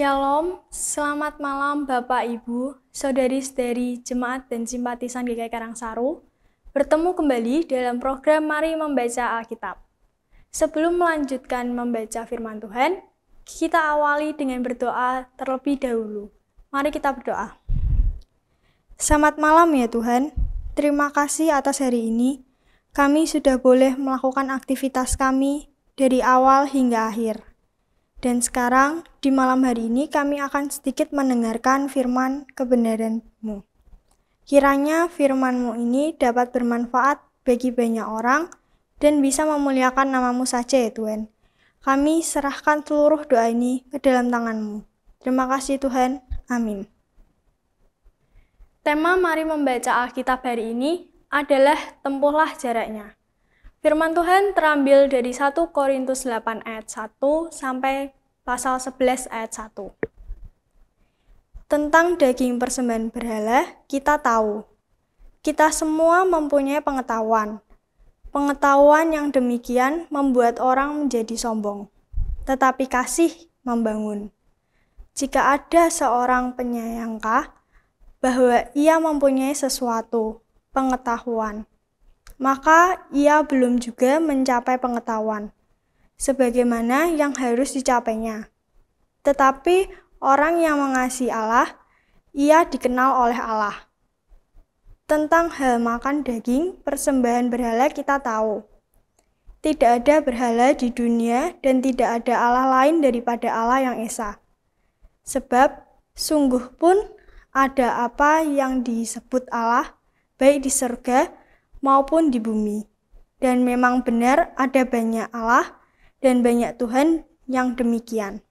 Shalom, selamat malam Bapak Ibu, saudari-saudari jemaat dan simpatisan GKI Karangsaru. Bertemu kembali dalam program Mari Membaca Alkitab. Sebelum melanjutkan membaca firman Tuhan, kita awali dengan berdoa terlebih dahulu. Mari kita berdoa. Selamat malam ya Tuhan. Terima kasih atas hari ini. Kami sudah boleh melakukan aktivitas kami dari awal hingga akhir. Dan sekarang, di malam hari ini kami akan sedikit mendengarkan firman kebenaranmu. Kiranya firmanmu ini dapat bermanfaat bagi banyak orang dan bisa memuliakan namamu saja ya Tuhan. Kami serahkan seluruh doa ini ke dalam tanganmu. Terima kasih Tuhan. Amin. Tema mari membaca Alkitab hari ini adalah tempuhlah jaraknya. Firman Tuhan terambil dari 1 Korintus 8 ayat 1 sampai pasal 11 ayat 1. Tentang daging persembahan berhala, kita tahu. Kita semua mempunyai pengetahuan. Pengetahuan yang demikian membuat orang menjadi sombong, tetapi kasih membangun. Jika ada seorang penyayangkah bahwa ia mempunyai sesuatu, pengetahuan, maka ia belum juga mencapai pengetahuan, sebagaimana yang harus dicapainya. Tetapi orang yang mengasihi Allah, ia dikenal oleh Allah. Tentang hal makan daging, persembahan berhala kita tahu. Tidak ada berhala di dunia dan tidak ada Allah lain daripada Allah yang Esa. Sebab sungguh pun ada apa yang disebut Allah, baik di surga maupun di bumi. Dan memang benar ada banyak Allah dan banyak Tuhan yang demikian.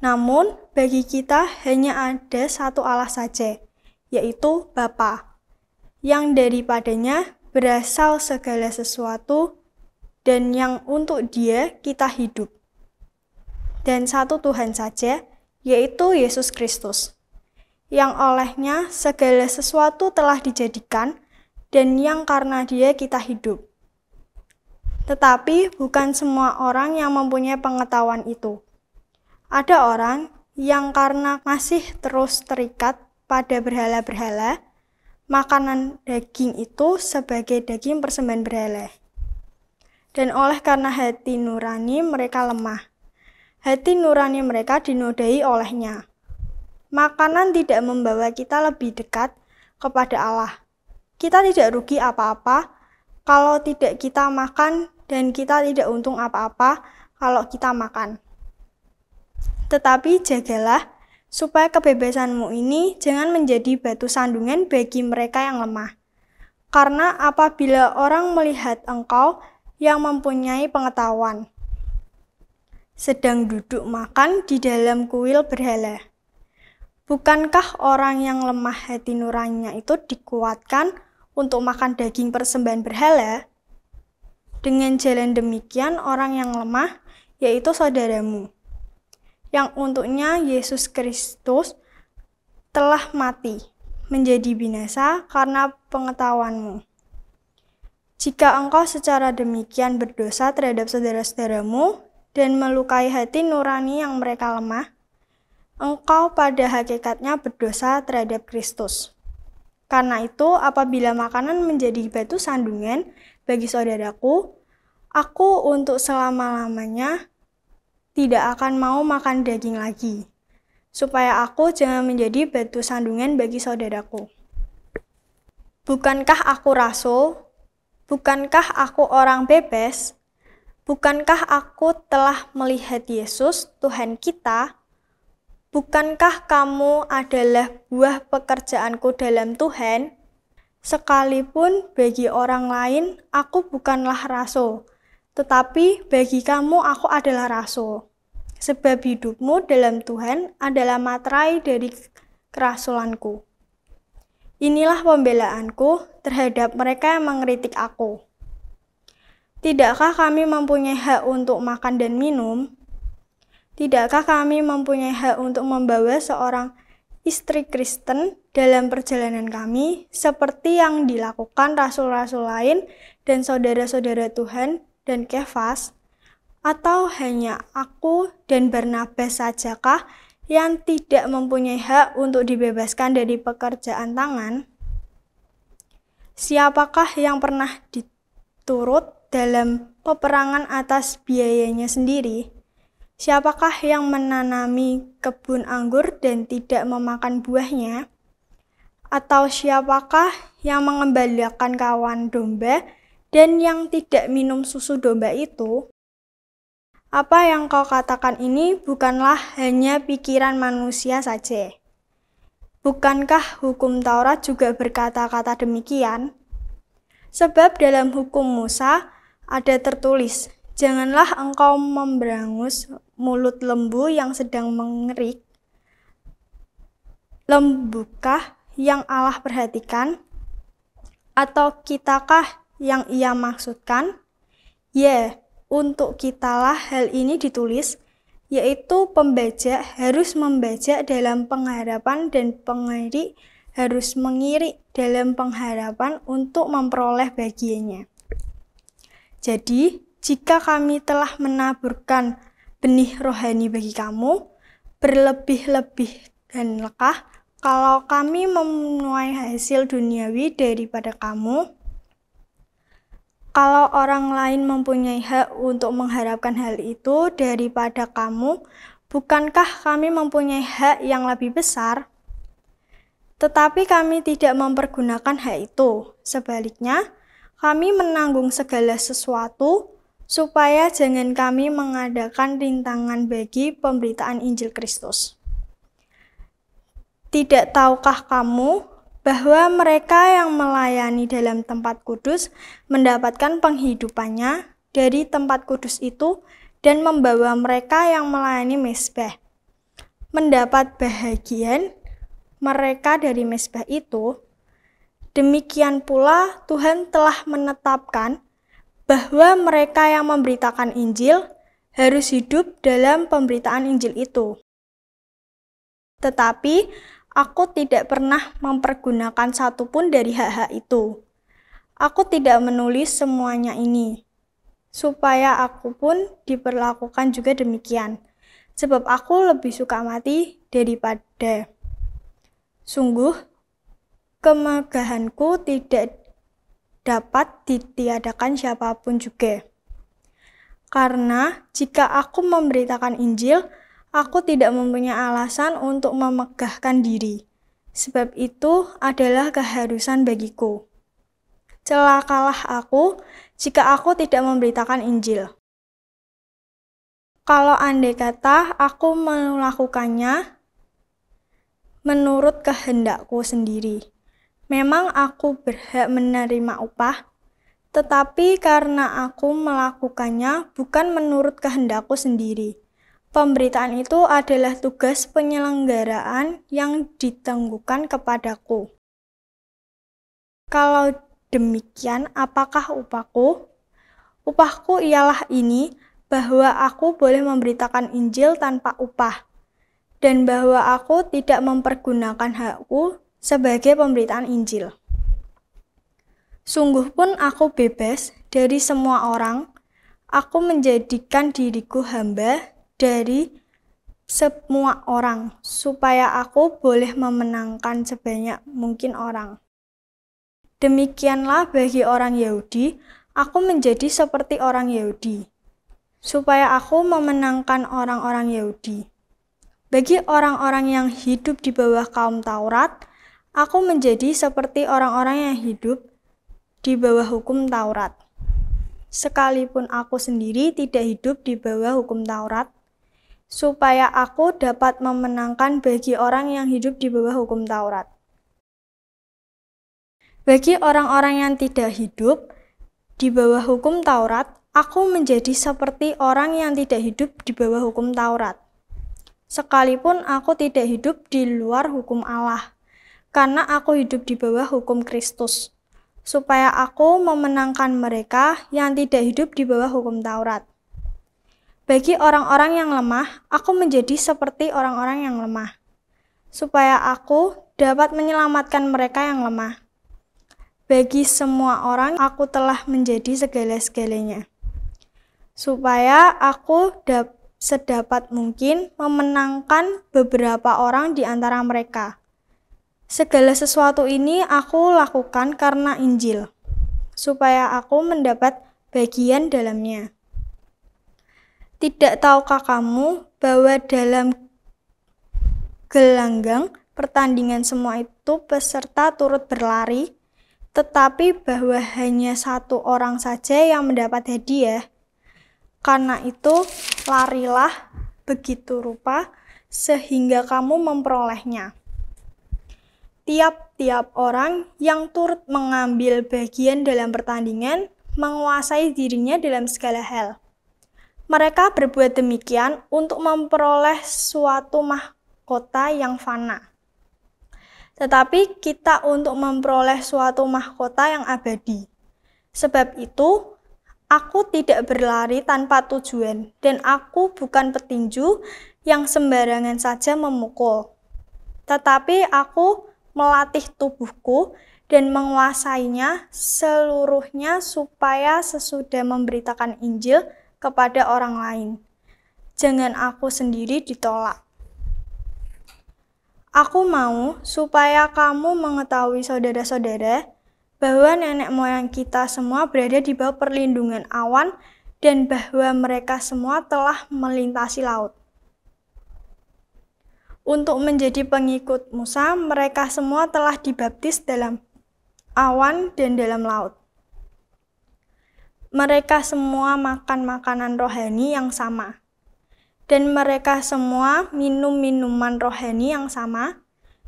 Namun, bagi kita hanya ada satu Allah saja, yaitu Bapa, yang daripadanya berasal segala sesuatu dan yang untuk dia kita hidup. Dan satu Tuhan saja, yaitu Yesus Kristus, yang olehnya segala sesuatu telah dijadikan, dan yang karena dia kita hidup. Tetapi bukan semua orang yang mempunyai pengetahuan itu. Ada orang yang karena masih terus terikat pada berhala-berhala, makanan daging itu sebagai daging persembahan berhala. Dan oleh karena hati nurani mereka lemah. Hati nurani mereka dinodai olehnya. Makanan tidak membawa kita lebih dekat kepada Allah kita tidak rugi apa-apa kalau tidak kita makan dan kita tidak untung apa-apa kalau kita makan. Tetapi jagalah supaya kebebasanmu ini jangan menjadi batu sandungan bagi mereka yang lemah. Karena apabila orang melihat engkau yang mempunyai pengetahuan, sedang duduk makan di dalam kuil berhala. Bukankah orang yang lemah hati nuraninya itu dikuatkan untuk makan daging persembahan berhala, dengan jalan demikian orang yang lemah, yaitu saudaramu, yang untuknya Yesus Kristus telah mati, menjadi binasa karena pengetahuanmu. Jika engkau secara demikian berdosa terhadap saudara-saudaramu dan melukai hati nurani yang mereka lemah, engkau pada hakikatnya berdosa terhadap Kristus. Karena itu, apabila makanan menjadi batu sandungan bagi saudaraku, aku untuk selama-lamanya tidak akan mau makan daging lagi, supaya aku jangan menjadi batu sandungan bagi saudaraku. Bukankah aku rasul? Bukankah aku orang bebas? Bukankah aku telah melihat Yesus, Tuhan kita, Bukankah kamu adalah buah pekerjaanku dalam Tuhan? Sekalipun bagi orang lain aku bukanlah rasul, tetapi bagi kamu aku adalah rasul. Sebab hidupmu dalam Tuhan adalah materai dari kerasulanku. Inilah pembelaanku terhadap mereka yang mengkritik aku. Tidakkah kami mempunyai hak untuk makan dan minum? Tidakkah kami mempunyai hak untuk membawa seorang istri Kristen dalam perjalanan kami, seperti yang dilakukan rasul-rasul lain dan saudara-saudara Tuhan dan Kefas? Atau hanya aku dan Barnabas sajakah yang tidak mempunyai hak untuk dibebaskan dari pekerjaan tangan? Siapakah yang pernah diturut dalam peperangan atas biayanya sendiri? Siapakah yang menanami kebun anggur dan tidak memakan buahnya? Atau siapakah yang mengembalikan kawan domba dan yang tidak minum susu domba itu? Apa yang kau katakan ini bukanlah hanya pikiran manusia saja. Bukankah hukum Taurat juga berkata-kata demikian? Sebab dalam hukum Musa ada tertulis, janganlah engkau memberangus mulut lembu yang sedang mengerik, lembukah yang Allah perhatikan, atau kitakah yang ia maksudkan? Ya, yeah, untuk kitalah hal ini ditulis, yaitu pembajak harus membajak dalam pengharapan dan pengirik harus mengirik dalam pengharapan untuk memperoleh bagiannya. Jadi, jika kami telah menaburkan benih rohani bagi kamu, berlebih-lebih dan lekah kalau kami memenuhi hasil duniawi daripada kamu. Kalau orang lain mempunyai hak untuk mengharapkan hal itu daripada kamu, bukankah kami mempunyai hak yang lebih besar? Tetapi kami tidak mempergunakan hak itu. Sebaliknya, kami menanggung segala sesuatu supaya jangan kami mengadakan rintangan bagi pemberitaan Injil Kristus. Tidak tahukah kamu bahwa mereka yang melayani dalam tempat kudus mendapatkan penghidupannya dari tempat kudus itu dan membawa mereka yang melayani mesbah mendapat bahagian mereka dari mesbah itu demikian pula Tuhan telah menetapkan bahwa mereka yang memberitakan Injil harus hidup dalam pemberitaan Injil itu. Tetapi aku tidak pernah mempergunakan satu pun dari hak-hak itu. Aku tidak menulis semuanya ini, supaya aku pun diperlakukan juga demikian, sebab aku lebih suka mati daripada. Sungguh, kemegahanku tidak dapat ditiadakan siapapun juga. Karena jika aku memberitakan Injil, aku tidak mempunyai alasan untuk memegahkan diri. Sebab itu adalah keharusan bagiku. Celakalah aku jika aku tidak memberitakan Injil. Kalau andai kata aku melakukannya menurut kehendakku sendiri, Memang aku berhak menerima upah, tetapi karena aku melakukannya bukan menurut kehendakku sendiri. Pemberitaan itu adalah tugas penyelenggaraan yang ditangguhkan kepadaku. Kalau demikian, apakah upahku? Upahku ialah ini, bahwa aku boleh memberitakan Injil tanpa upah, dan bahwa aku tidak mempergunakan hakku sebagai pemberitaan Injil. Sungguh pun aku bebas dari semua orang, aku menjadikan diriku hamba dari semua orang, supaya aku boleh memenangkan sebanyak mungkin orang. Demikianlah bagi orang Yahudi, aku menjadi seperti orang Yahudi, supaya aku memenangkan orang-orang Yahudi. Bagi orang-orang yang hidup di bawah kaum Taurat, Aku menjadi seperti orang-orang yang hidup di bawah hukum Taurat. Sekalipun aku sendiri tidak hidup di bawah hukum Taurat, supaya aku dapat memenangkan bagi orang yang hidup di bawah hukum Taurat. Bagi orang-orang yang tidak hidup di bawah hukum Taurat, aku menjadi seperti orang yang tidak hidup di bawah hukum Taurat. Sekalipun aku tidak hidup di luar hukum Allah karena aku hidup di bawah hukum Kristus, supaya aku memenangkan mereka yang tidak hidup di bawah hukum Taurat. Bagi orang-orang yang lemah, aku menjadi seperti orang-orang yang lemah, supaya aku dapat menyelamatkan mereka yang lemah. Bagi semua orang, aku telah menjadi segala-segalanya, supaya aku dapat sedapat mungkin memenangkan beberapa orang di antara mereka. Segala sesuatu ini aku lakukan karena Injil, supaya aku mendapat bagian dalamnya. Tidak tahukah kamu bahwa dalam gelanggang pertandingan semua itu peserta turut berlari, tetapi bahwa hanya satu orang saja yang mendapat hadiah. Karena itu, larilah begitu rupa sehingga kamu memperolehnya tiap-tiap orang yang turut mengambil bagian dalam pertandingan menguasai dirinya dalam segala hal. Mereka berbuat demikian untuk memperoleh suatu mahkota yang fana. Tetapi kita untuk memperoleh suatu mahkota yang abadi. Sebab itu, aku tidak berlari tanpa tujuan dan aku bukan petinju yang sembarangan saja memukul. Tetapi aku melatih tubuhku dan menguasainya seluruhnya supaya sesudah memberitakan Injil kepada orang lain. Jangan aku sendiri ditolak. Aku mau supaya kamu mengetahui saudara-saudara bahwa nenek moyang kita semua berada di bawah perlindungan awan dan bahwa mereka semua telah melintasi laut untuk menjadi pengikut Musa, mereka semua telah dibaptis dalam awan dan dalam laut. Mereka semua makan makanan rohani yang sama, dan mereka semua minum minuman rohani yang sama,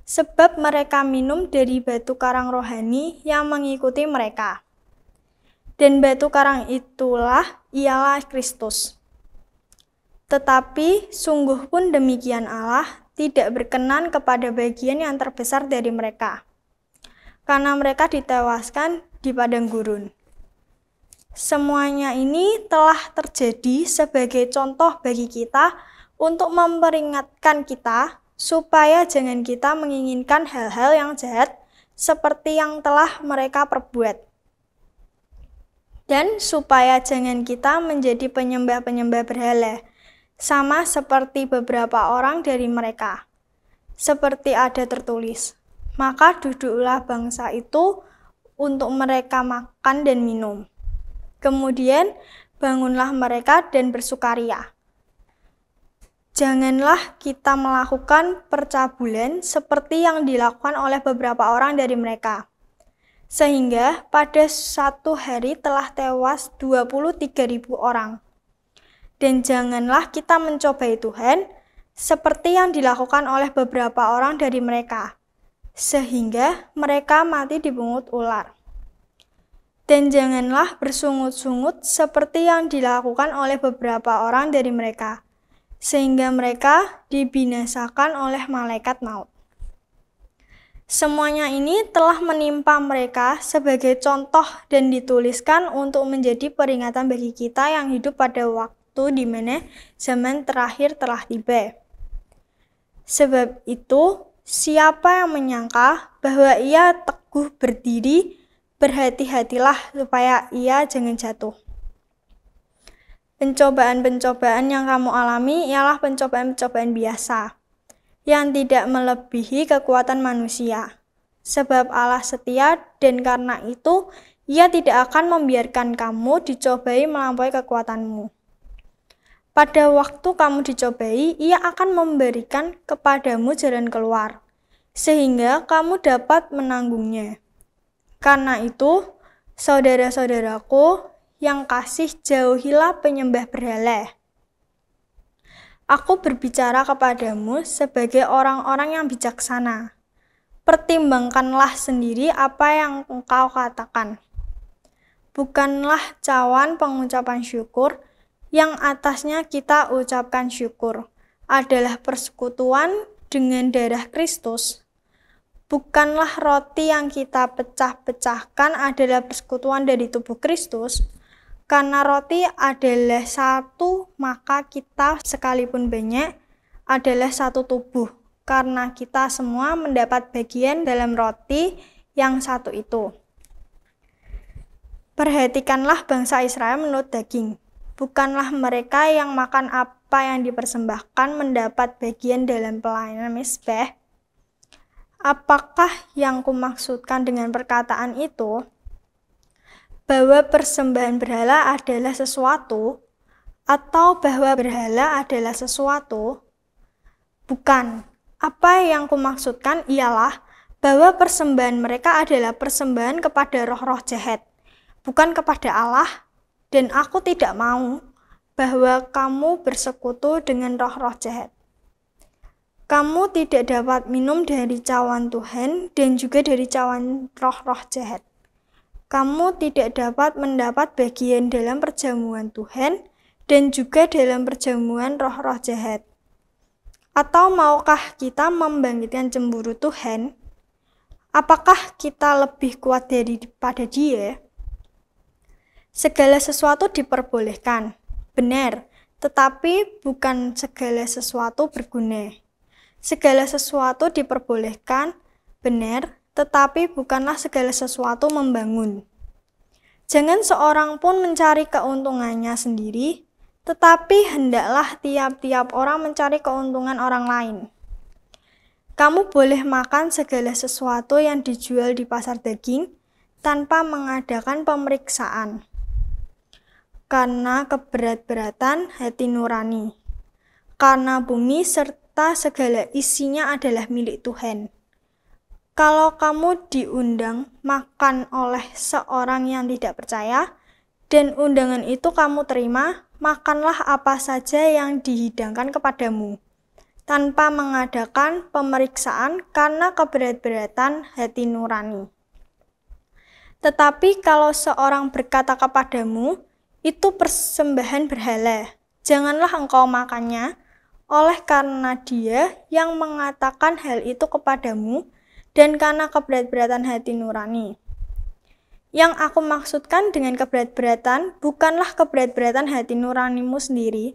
sebab mereka minum dari batu karang rohani yang mengikuti mereka. Dan batu karang itulah ialah Kristus. Tetapi sungguh pun demikian Allah tidak berkenan kepada bagian yang terbesar dari mereka, karena mereka ditewaskan di padang gurun. Semuanya ini telah terjadi sebagai contoh bagi kita untuk memperingatkan kita supaya jangan kita menginginkan hal-hal yang jahat seperti yang telah mereka perbuat dan supaya jangan kita menjadi penyembah-penyembah berhala sama seperti beberapa orang dari mereka, seperti ada tertulis. Maka duduklah bangsa itu untuk mereka makan dan minum. Kemudian bangunlah mereka dan bersukaria. Janganlah kita melakukan percabulan seperti yang dilakukan oleh beberapa orang dari mereka. Sehingga pada satu hari telah tewas 23.000 orang dan janganlah kita mencobai Tuhan seperti yang dilakukan oleh beberapa orang dari mereka, sehingga mereka mati dibungut ular. Dan janganlah bersungut-sungut seperti yang dilakukan oleh beberapa orang dari mereka, sehingga mereka dibinasakan oleh malaikat maut. Semuanya ini telah menimpa mereka sebagai contoh dan dituliskan untuk menjadi peringatan bagi kita yang hidup pada waktu waktu di mana zaman terakhir telah tiba. Sebab itu, siapa yang menyangka bahwa ia teguh berdiri, berhati-hatilah supaya ia jangan jatuh. Pencobaan-pencobaan yang kamu alami ialah pencobaan-pencobaan biasa yang tidak melebihi kekuatan manusia. Sebab Allah setia dan karena itu ia tidak akan membiarkan kamu dicobai melampaui kekuatanmu. Pada waktu kamu dicobai, ia akan memberikan kepadamu jalan keluar, sehingga kamu dapat menanggungnya. Karena itu, saudara-saudaraku yang kasih, jauhilah penyembah berhala. Aku berbicara kepadamu sebagai orang-orang yang bijaksana. Pertimbangkanlah sendiri apa yang engkau katakan. Bukanlah cawan pengucapan syukur, yang atasnya kita ucapkan syukur adalah persekutuan dengan darah Kristus. Bukanlah roti yang kita pecah-pecahkan adalah persekutuan dari tubuh Kristus, karena roti adalah satu, maka kita sekalipun banyak adalah satu tubuh, karena kita semua mendapat bagian dalam roti yang satu itu. Perhatikanlah bangsa Israel menurut daging, Bukanlah mereka yang makan apa yang dipersembahkan mendapat bagian dalam pelayanan misbah. Apakah yang kumaksudkan dengan perkataan itu? Bahwa persembahan berhala adalah sesuatu, atau bahwa berhala adalah sesuatu? Bukan. Apa yang kumaksudkan ialah bahwa persembahan mereka adalah persembahan kepada roh-roh jahat, bukan kepada Allah dan aku tidak mau bahwa kamu bersekutu dengan roh-roh jahat. Kamu tidak dapat minum dari cawan Tuhan dan juga dari cawan roh-roh jahat. Kamu tidak dapat mendapat bagian dalam perjamuan Tuhan dan juga dalam perjamuan roh-roh jahat. Atau maukah kita membangkitkan cemburu Tuhan? Apakah kita lebih kuat daripada Dia? Segala sesuatu diperbolehkan, benar, tetapi bukan segala sesuatu berguna. Segala sesuatu diperbolehkan, benar, tetapi bukanlah segala sesuatu membangun. Jangan seorang pun mencari keuntungannya sendiri, tetapi hendaklah tiap-tiap orang mencari keuntungan orang lain. Kamu boleh makan segala sesuatu yang dijual di pasar daging tanpa mengadakan pemeriksaan karena keberat-beratan hati nurani. Karena bumi serta segala isinya adalah milik Tuhan. Kalau kamu diundang makan oleh seorang yang tidak percaya, dan undangan itu kamu terima, makanlah apa saja yang dihidangkan kepadamu, tanpa mengadakan pemeriksaan karena keberat-beratan hati nurani. Tetapi kalau seorang berkata kepadamu, itu persembahan berhala. Janganlah engkau makannya, oleh karena dia yang mengatakan hal itu kepadamu dan karena keberat-beratan hati nurani. Yang aku maksudkan dengan keberat-beratan bukanlah keberat-beratan hati nuranimu sendiri,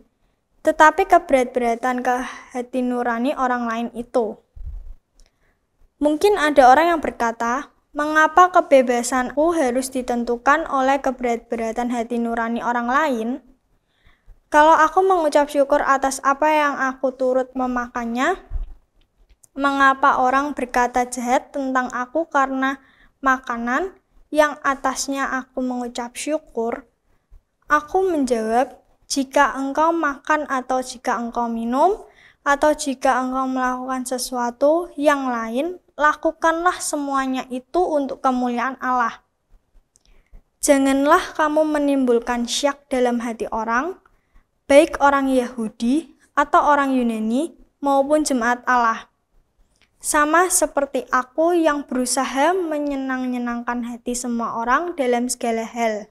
tetapi keberat-beratan ke hati nurani orang lain itu. Mungkin ada orang yang berkata, Mengapa kebebasanku harus ditentukan oleh keberat-beratan hati nurani orang lain? Kalau aku mengucap syukur atas apa yang aku turut memakannya, mengapa orang berkata jahat tentang aku karena makanan yang atasnya aku mengucap syukur? Aku menjawab, jika engkau makan atau jika engkau minum, atau jika engkau melakukan sesuatu yang lain, lakukanlah semuanya itu untuk kemuliaan Allah. Janganlah kamu menimbulkan syak dalam hati orang, baik orang Yahudi atau orang Yunani maupun jemaat Allah. Sama seperti aku yang berusaha menyenang-nyenangkan hati semua orang dalam segala hal,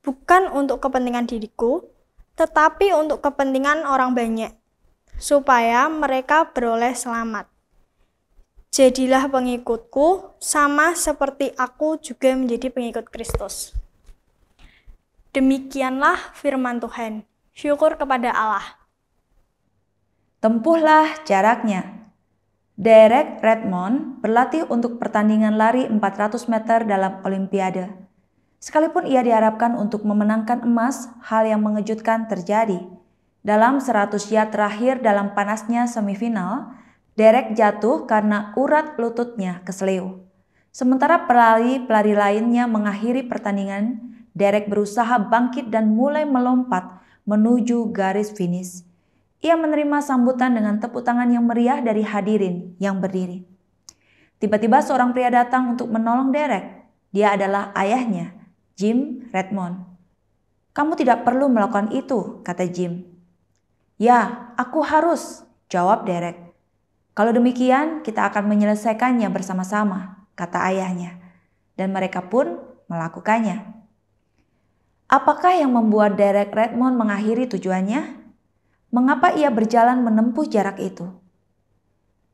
bukan untuk kepentingan diriku, tetapi untuk kepentingan orang banyak, supaya mereka beroleh selamat. Jadilah pengikutku, sama seperti aku juga menjadi pengikut Kristus. Demikianlah firman Tuhan. Syukur kepada Allah. Tempuhlah jaraknya. Derek Redmond berlatih untuk pertandingan lari 400 meter dalam Olimpiade. Sekalipun ia diharapkan untuk memenangkan emas, hal yang mengejutkan terjadi. Dalam 100 yard terakhir dalam panasnya semifinal, Derek jatuh karena urat lututnya kesleo. Sementara pelari-pelari lainnya mengakhiri pertandingan, Derek berusaha bangkit dan mulai melompat menuju garis finish. Ia menerima sambutan dengan tepuk tangan yang meriah dari hadirin yang berdiri. Tiba-tiba seorang pria datang untuk menolong Derek. Dia adalah ayahnya, Jim Redmond. Kamu tidak perlu melakukan itu, kata Jim. Ya, aku harus, jawab Derek. Kalau demikian, kita akan menyelesaikannya bersama-sama, kata ayahnya. Dan mereka pun melakukannya. Apakah yang membuat Derek Redmond mengakhiri tujuannya? Mengapa ia berjalan menempuh jarak itu?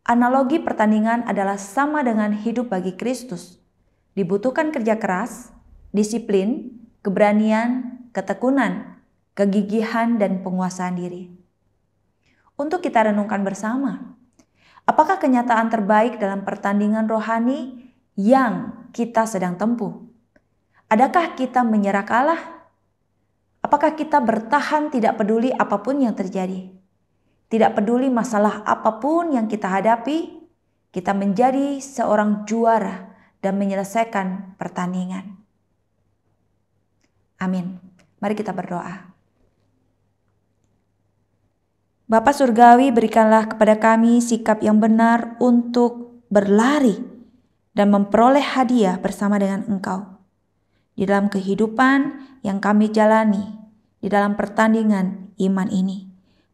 Analogi pertandingan adalah sama dengan hidup bagi Kristus. Dibutuhkan kerja keras, disiplin, keberanian, ketekunan, kegigihan, dan penguasaan diri. Untuk kita renungkan bersama, Apakah kenyataan terbaik dalam pertandingan rohani yang kita sedang tempuh? Adakah kita menyerah kalah? Apakah kita bertahan tidak peduli apapun yang terjadi? Tidak peduli masalah apapun yang kita hadapi, kita menjadi seorang juara dan menyelesaikan pertandingan. Amin. Mari kita berdoa. Bapa Surgawi berikanlah kepada kami sikap yang benar untuk berlari dan memperoleh hadiah bersama dengan Engkau. Di dalam kehidupan yang kami jalani, di dalam pertandingan iman ini.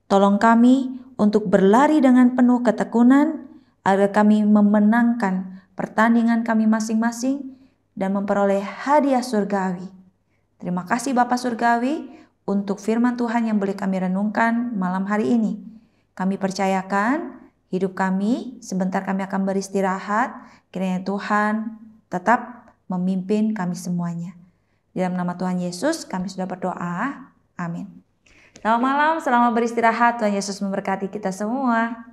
Tolong kami untuk berlari dengan penuh ketekunan agar kami memenangkan pertandingan kami masing-masing dan memperoleh hadiah surgawi. Terima kasih Bapak Surgawi untuk firman Tuhan yang boleh kami renungkan malam hari ini. Kami percayakan hidup kami, sebentar kami akan beristirahat, kiranya Tuhan tetap memimpin kami semuanya. Dalam nama Tuhan Yesus kami sudah berdoa. Amin. Selamat malam, selamat beristirahat. Tuhan Yesus memberkati kita semua.